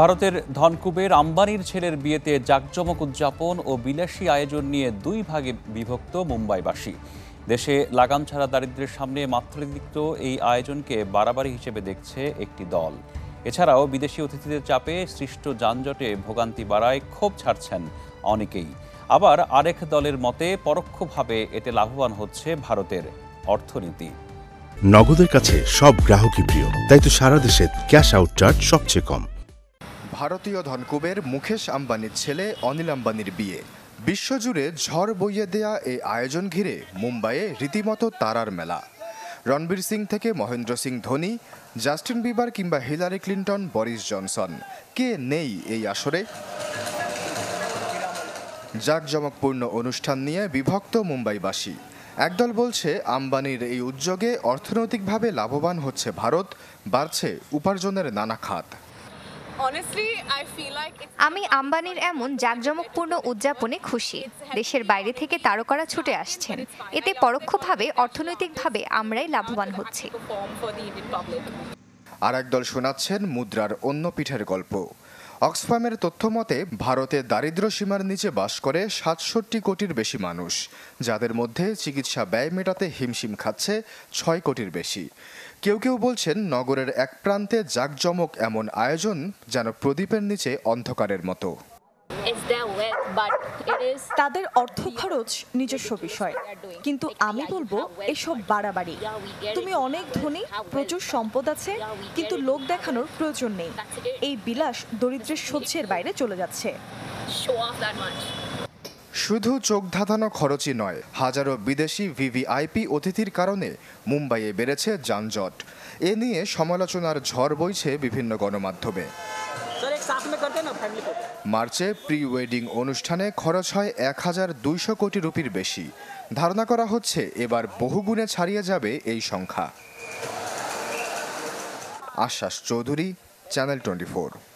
ভারতের ধনকুবের আম্বানির ছেলের বিয়েতে জাঁকজমক উদযাপন ও বিলাসী আয়োজন নিয়ে দুই ভাগে বিভক্ত মুম্বাইবাসী দেশে লাগাম ছাড়া দারিদ্রের সামনে মাত্রাতিরিক্ত এই আয়োজনকে বাড়াবাড়ি হিসেবে দেখছে একটি দল এছাড়াও বিদেশি অতিথিদের চাপে সৃষ্ট যানজটে ভোগান্তি বাড়ায় ক্ষোভ ছাড়ছেন অনেকেই আবার আরেক দলের মতে পরোক্ষভাবে এতে লাভবান হচ্ছে ভারতের অর্থনীতি নগদের কাছে সব গ্রাহকই প্রিয় তাই তো সারা দেশে ক্যাশ আউট চার্জ সবচেয়ে কম ভারতীয় ধনকুবের মুকেশ আম্বানির ছেলে অনিল আম্বানির বিয়ে বিশ্বজুড়ে ঝড় বইয়ে দেয়া এই আয়োজন ঘিরে মুম্বাইয়ে রীতিমতো তারার মেলা রণবীর সিং থেকে মহেন্দ্র সিং ধোনি জাস্টিন বিবার কিংবা হিলারি ক্লিন্টন বরিস জনসন কে নেই এই আসরে জাঁকজমকপূর্ণ অনুষ্ঠান নিয়ে বিভক্ত মুম্বাইবাসী একদল বলছে আম্বানির এই উদ্যোগে অর্থনৈতিকভাবে লাভবান হচ্ছে ভারত বাড়ছে উপার্জনের নানা খাত আমি আম্বানির এমন জাঁকজমকপূর্ণ উদযাপনে খুশি দেশের বাইরে থেকে তারকারা ছুটে আসছেন এতে পরোক্ষভাবে অর্থনৈতিকভাবে আমরাই লাভবান হচ্ছি আর একদল শোনাচ্ছেন মুদ্রার অন্য পিঠের গল্প অক্সফামের তথ্য মতে ভারতে দারিদ্র সীমার নিচে বাস করে সাতষট্টি কোটির বেশি মানুষ যাদের মধ্যে চিকিৎসা ব্যয় মেটাতে হিমশিম খাচ্ছে ছয় কোটির বেশি কেউ কেউ বলছেন নগরের এক প্রান্তে জাঁকজমক এমন আয়োজন যেন প্রদীপের নিচে অন্ধকারের মতো তাদের অর্থ খরচ নিজস্ব বিষয় কিন্তু আমি বলবো এসব বাড়াবাড়ি তুমি অনেক ধনী প্রচুর সম্পদ আছে কিন্তু লোক দেখানোর প্রয়োজন নেই এই বিলাস দরিদ্রের সহ্যের বাইরে চলে যাচ্ছে শুধু চোখ ধাঁধানো খরচই নয় হাজারো বিদেশি ভিভিআইপি অতিথির কারণে মুম্বাইয়ে বেড়েছে যানজট এ নিয়ে সমালোচনার ঝড় বইছে বিভিন্ন গণমাধ্যমে মার্চে প্রি ওয়েডিং অনুষ্ঠানে খরচ হয় এক হাজার দুইশো কোটি রুপির বেশি ধারণা করা হচ্ছে এবার বহুগুণে ছাড়িয়ে যাবে এই সংখ্যা আশ্বাস চৌধুরী চ্যানেল টোয়েন্টি